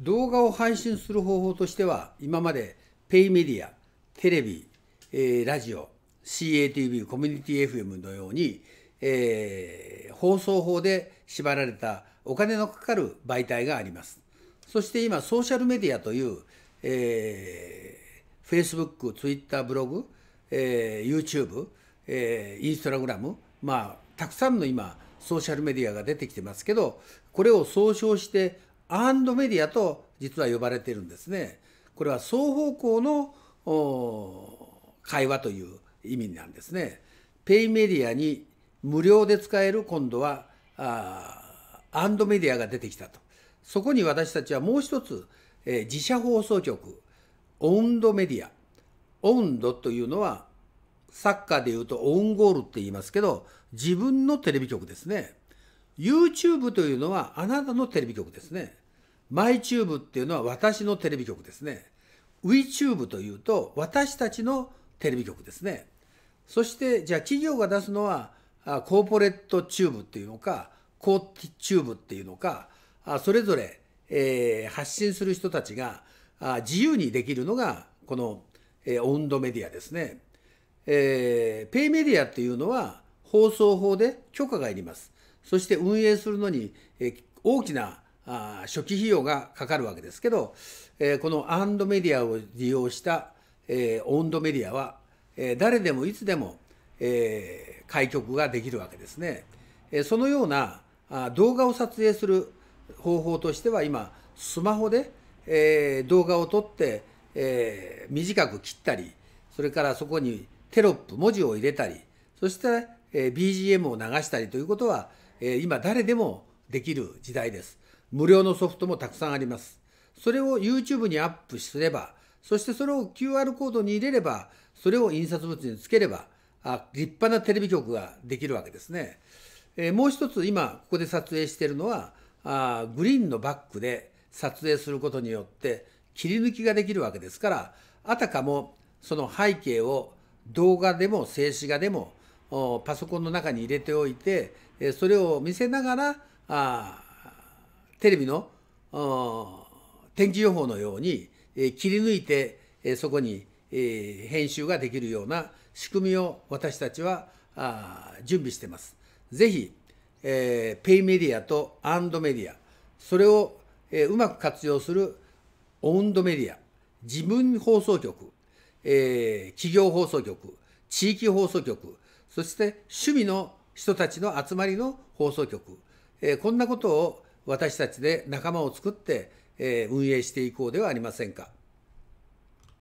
動画を配信する方法としては今までペイメディアテレビ、えー、ラジオ CATV コミュニティ FM のように、えー、放送法で縛られたお金のかかる媒体がありますそして今ソーシャルメディアという、えー、Facebook、Twitter、ブログ、えー、YouTube、えー、インスタグラムまあたくさんの今ソーシャルメディアが出てきてますけどこれを総称してアンドメディアと実は呼ばれているんですね。これは双方向の会話という意味なんですね。ペイメディアに無料で使える今度はあアンドメディアが出てきたと。そこに私たちはもう一つ、えー、自社放送局、オンドメディア。オンドというのはサッカーでいうとオウンゴールって言いますけど、自分のテレビ局ですね。YouTube というのはあなたのテレビ局ですね。マイチューブっていうのは私のテレビ局ですね。ウィチューブというと私たちのテレビ局ですね。そしてじゃあ企業が出すのはコーポレットチューブっていうのか、コーチューブっていうのか、それぞれ、えー、発信する人たちが自由にできるのがこの、えー、オンドメディアですね。えー、ペイメディアっていうのは放送法で許可がいります。そして運営するのに、えー、大きなあ初期費用がかかるわけですけど、えー、このアンドメディアを利用した、えー、オンドメディアは、えー、誰でもいつでも、えー、開局ができるわけですね。えー、そのようなあ動画を撮影する方法としては今スマホで、えー、動画を撮って、えー、短く切ったりそれからそこにテロップ文字を入れたりそして、えー、BGM を流したりということは、えー、今誰でもできる時代です。無料のソフトもたくさんあります。それを YouTube にアップすれば、そしてそれを QR コードに入れれば、それを印刷物につければ、あ立派なテレビ局ができるわけですね。えー、もう一つ今ここで撮影しているのはあグリーンのバックで撮影することによって切り抜きができるわけですからあたかもその背景を動画でも静止画でもパソコンの中に入れておいて、えそれを見せながらあテレビの天気予報のように、えー、切り抜いて、えー、そこに、えー、編集ができるような仕組みを私たちはあ準備してます。ぜひ、えー、ペイメディアとアンドメディア、それを、えー、うまく活用するオンドメディア、自分放送局、えー、企業放送局、地域放送局、そして趣味の人たちの集まりの放送局、えー、こんなことを私たちで仲間を作って、え運営していこうではありませんか。